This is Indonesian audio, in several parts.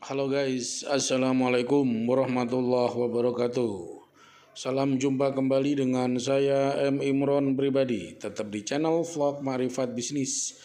Halo guys, Assalamualaikum warahmatullahi wabarakatuh Salam jumpa kembali dengan saya M. Imron pribadi Tetap di channel Vlog Marifat Bisnis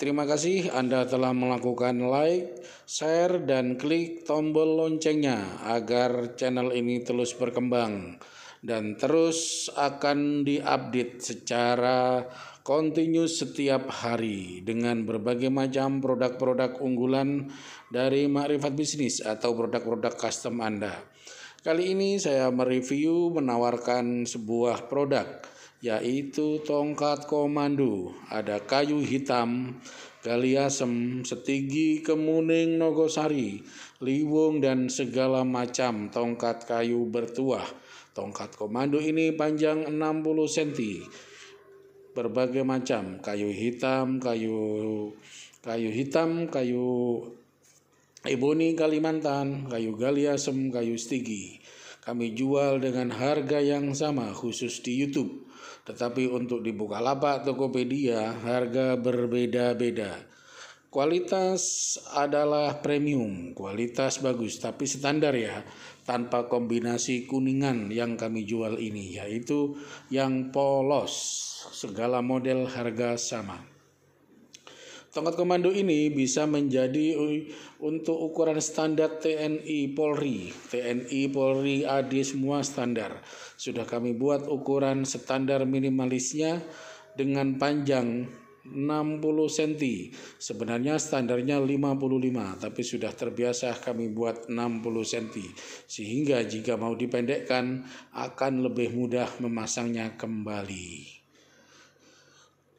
Terima kasih Anda telah melakukan like, share, dan klik tombol loncengnya Agar channel ini terus berkembang dan terus akan diupdate secara kontinu setiap hari dengan berbagai macam produk-produk unggulan dari Makrifat Bisnis atau produk-produk custom Anda. Kali ini saya mereview menawarkan sebuah produk yaitu tongkat komando. Ada kayu hitam, galiasem, setigi, kemuning, nogosari, liwung, dan segala macam tongkat kayu bertuah Tongkat komando ini panjang 60 cm. Berbagai macam, kayu hitam, kayu kayu hitam, kayu ebony Kalimantan, kayu galiasem, kayu stigi. Kami jual dengan harga yang sama khusus di YouTube. Tetapi untuk dibuka lapak Tokopedia harga berbeda-beda. Kualitas adalah premium, kualitas bagus, tapi standar ya, tanpa kombinasi kuningan yang kami jual ini, yaitu yang polos, segala model harga sama. Tongkat komando ini bisa menjadi untuk ukuran standar TNI Polri, TNI Polri AD semua standar. Sudah kami buat ukuran standar minimalisnya dengan panjang 60 cm. Sebenarnya standarnya 55, tapi sudah terbiasa kami buat 60 cm. Sehingga jika mau dipendekkan akan lebih mudah memasangnya kembali.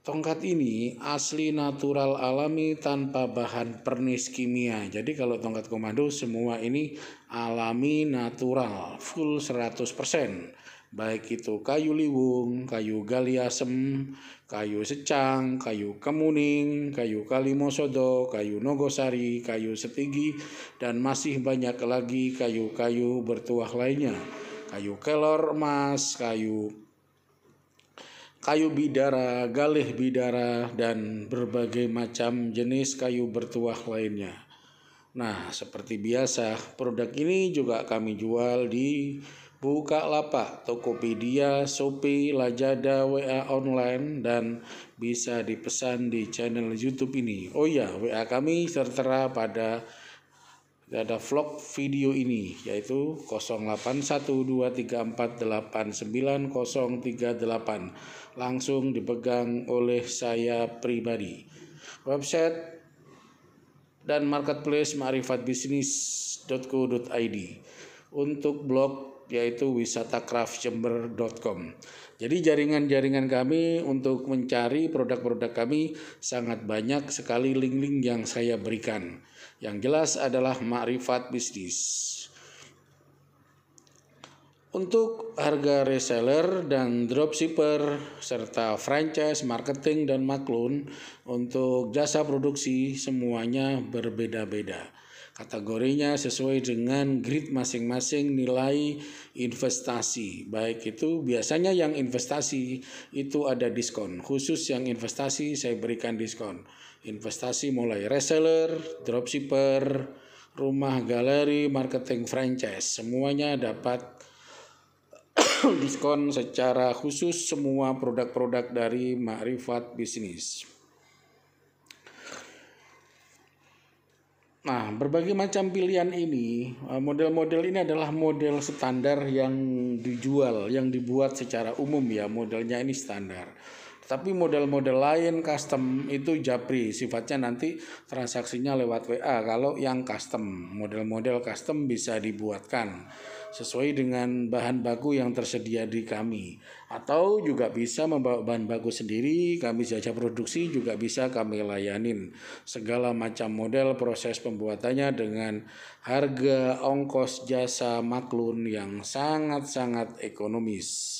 Tongkat ini asli natural alami tanpa bahan pernis kimia. Jadi kalau tongkat komando semua ini alami natural, full 100% baik itu kayu liwung, kayu galiasem, kayu secang, kayu kemuning, kayu kalimosodo, kayu nogosari, kayu setigi, dan masih banyak lagi kayu-kayu bertuah lainnya. Kayu kelor emas, kayu kayu bidara, galih bidara, dan berbagai macam jenis kayu bertuah lainnya. Nah, seperti biasa, produk ini juga kami jual di buka lapak Tokopedia, Shopee, Lazada, WA online dan bisa dipesan di channel YouTube ini. Oh ya, WA kami tertera pada ada vlog video ini yaitu 0812348938 langsung dipegang oleh saya pribadi. Website dan marketplace ma'rifatbisnis.co.id untuk blog yaitu wisatacraftchamber.com. Jadi jaringan-jaringan kami untuk mencari produk-produk kami sangat banyak sekali link-link yang saya berikan. Yang jelas adalah makrifat bisnis. Untuk harga reseller dan dropshipper serta franchise, marketing dan maklun untuk jasa produksi semuanya berbeda-beda kategorinya sesuai dengan grid masing-masing nilai investasi. Baik itu biasanya yang investasi itu ada diskon. Khusus yang investasi saya berikan diskon. Investasi mulai reseller, dropshipper, rumah galeri, marketing franchise. Semuanya dapat diskon secara khusus semua produk-produk dari Ma'rifat Bisnis. Nah, berbagai macam pilihan ini, eh, model-model ini adalah model standar yang dijual, yang dibuat secara umum ya, modelnya ini standar. Tapi model-model lain custom itu japri, sifatnya nanti transaksinya lewat WA. Kalau yang custom, model-model custom bisa dibuatkan sesuai dengan bahan baku yang tersedia di kami atau juga bisa membawa bahan baku sendiri kami jajah produksi juga bisa kami layanin segala macam model proses pembuatannya dengan harga ongkos jasa maklun yang sangat-sangat ekonomis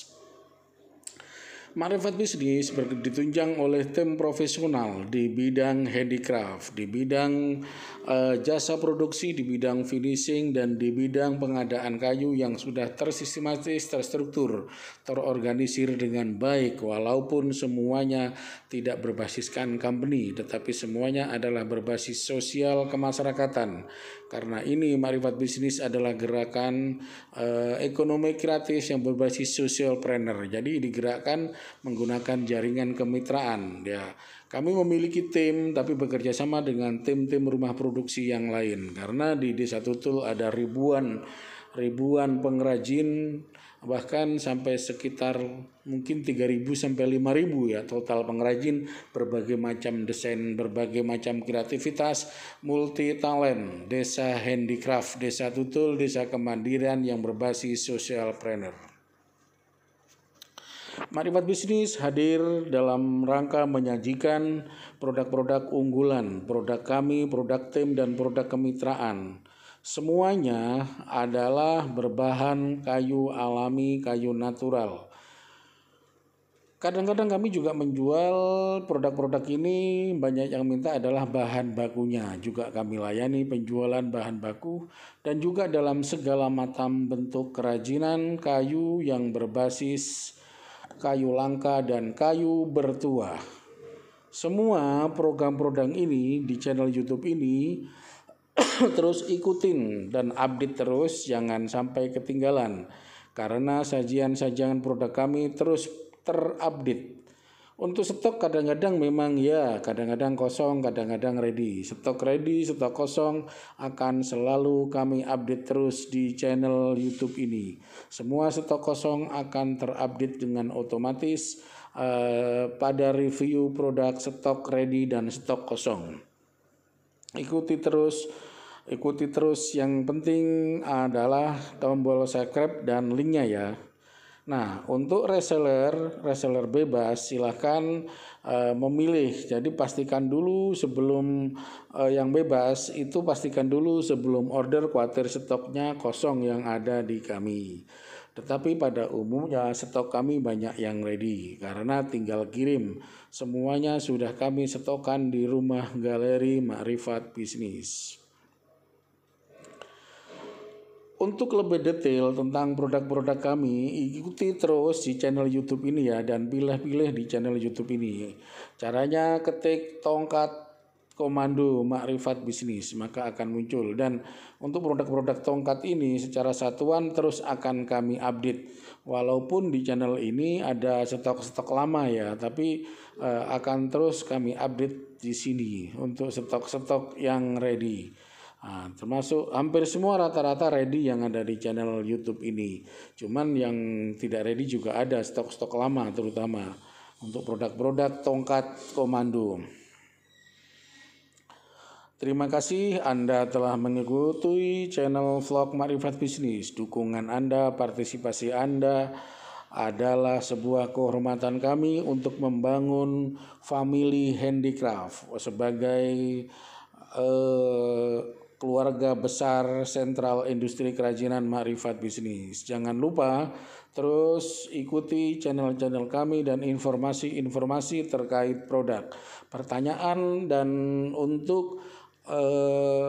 Marifat bisnis ditunjang oleh tim profesional di bidang handicraft, di bidang uh, jasa produksi di bidang finishing dan di bidang pengadaan kayu yang sudah tersistematis, terstruktur, terorganisir dengan baik walaupun semuanya tidak berbasiskan company tetapi semuanya adalah berbasis sosial kemasyarakatan. Karena ini Marifat Bisnis adalah gerakan uh, ekonomi kreatif yang berbasis social planner. Jadi digerakkan menggunakan jaringan kemitraan ya kami memiliki tim tapi bekerja sama dengan tim-tim rumah produksi yang lain karena di Desa Tutul ada ribuan ribuan pengrajin bahkan sampai sekitar mungkin 3000 sampai 5000 ya total pengrajin berbagai macam desain, berbagai macam kreativitas, multi talent, desa handicraft, desa tutul, desa kemandirian yang berbasis social planner. Marifat Bisnis hadir dalam rangka menyajikan produk-produk unggulan, produk kami, produk tim, dan produk kemitraan. Semuanya adalah berbahan kayu alami, kayu natural. Kadang-kadang kami juga menjual produk-produk ini banyak yang minta adalah bahan bakunya. Juga kami layani penjualan bahan baku dan juga dalam segala macam bentuk kerajinan kayu yang berbasis kayu langka, dan kayu bertuah. Semua program produk ini di channel YouTube ini terus ikutin dan update terus, jangan sampai ketinggalan. Karena sajian-sajian produk kami terus terupdate. Untuk stok kadang-kadang memang ya, kadang-kadang kosong, kadang-kadang ready. Stok ready, stok kosong akan selalu kami update terus di channel YouTube ini. Semua stok kosong akan terupdate dengan otomatis uh, pada review produk stok ready dan stok kosong. Ikuti terus ikuti terus yang penting adalah tombol subscribe dan linknya ya Nah, untuk reseller, reseller bebas silahkan uh, eh, memilih. Jadi pastikan dulu sebelum uh, yang bebas itu pastikan dulu sebelum order kuatir stoknya kosong yang ada di kami. Tetapi pada umumnya stok kami banyak yang ready karena tinggal kirim. Semuanya sudah kami stokkan di rumah galeri Makrifat Bisnis. Untuk lebih detail tentang produk-produk kami, ikuti terus di channel YouTube ini ya dan pilih-pilih di channel YouTube ini. Caranya ketik tongkat komando makrifat bisnis maka akan muncul dan untuk produk-produk tongkat ini secara satuan terus akan kami update walaupun di channel ini ada stok-stok lama ya tapi uh, akan terus kami update di sini untuk stok-stok yang ready. Nah, termasuk hampir semua rata-rata ready yang ada di channel YouTube ini. Cuman yang tidak ready juga ada stok-stok lama terutama untuk produk-produk tongkat komando. Terima kasih Anda telah mengikuti channel vlog Marifat Bisnis. Dukungan Anda, partisipasi Anda adalah sebuah kehormatan kami untuk membangun family handicraft sebagai eh, keluarga besar sentral industri kerajinan Ma'rifat Bisnis. Jangan lupa terus ikuti channel-channel kami dan informasi-informasi terkait produk. Pertanyaan dan untuk e,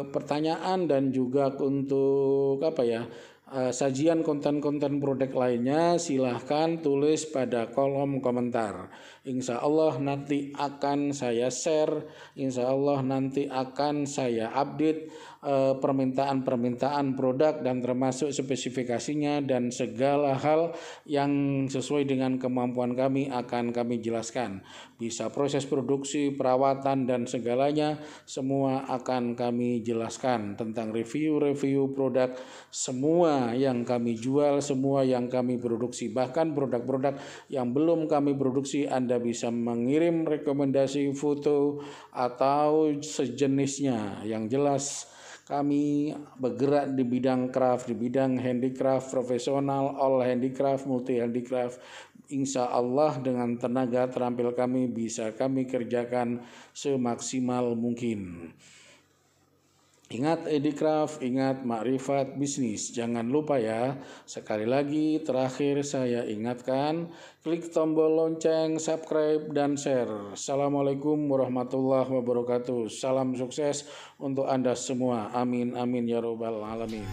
pertanyaan dan juga untuk apa ya? E, sajian konten-konten produk lainnya silahkan tulis pada kolom komentar. Insya Allah nanti akan saya share, insya Allah nanti akan saya update eh, permintaan-permintaan produk dan termasuk spesifikasinya dan segala hal yang sesuai dengan kemampuan kami akan kami jelaskan. Bisa proses produksi, perawatan dan segalanya semua akan kami jelaskan tentang review-review produk semua yang kami jual, semua yang kami produksi, bahkan produk-produk yang belum kami produksi Anda anda bisa mengirim rekomendasi foto atau sejenisnya yang jelas kami bergerak di bidang craft, di bidang handicraft profesional, all handicraft, multi handicraft. Insya Allah dengan tenaga terampil kami bisa kami kerjakan semaksimal mungkin. Ingat Edicraft, ingat makrifat bisnis. Jangan lupa ya. Sekali lagi terakhir saya ingatkan, klik tombol lonceng, subscribe dan share. Assalamualaikum warahmatullahi wabarakatuh. Salam sukses untuk Anda semua. Amin amin ya robbal alamin.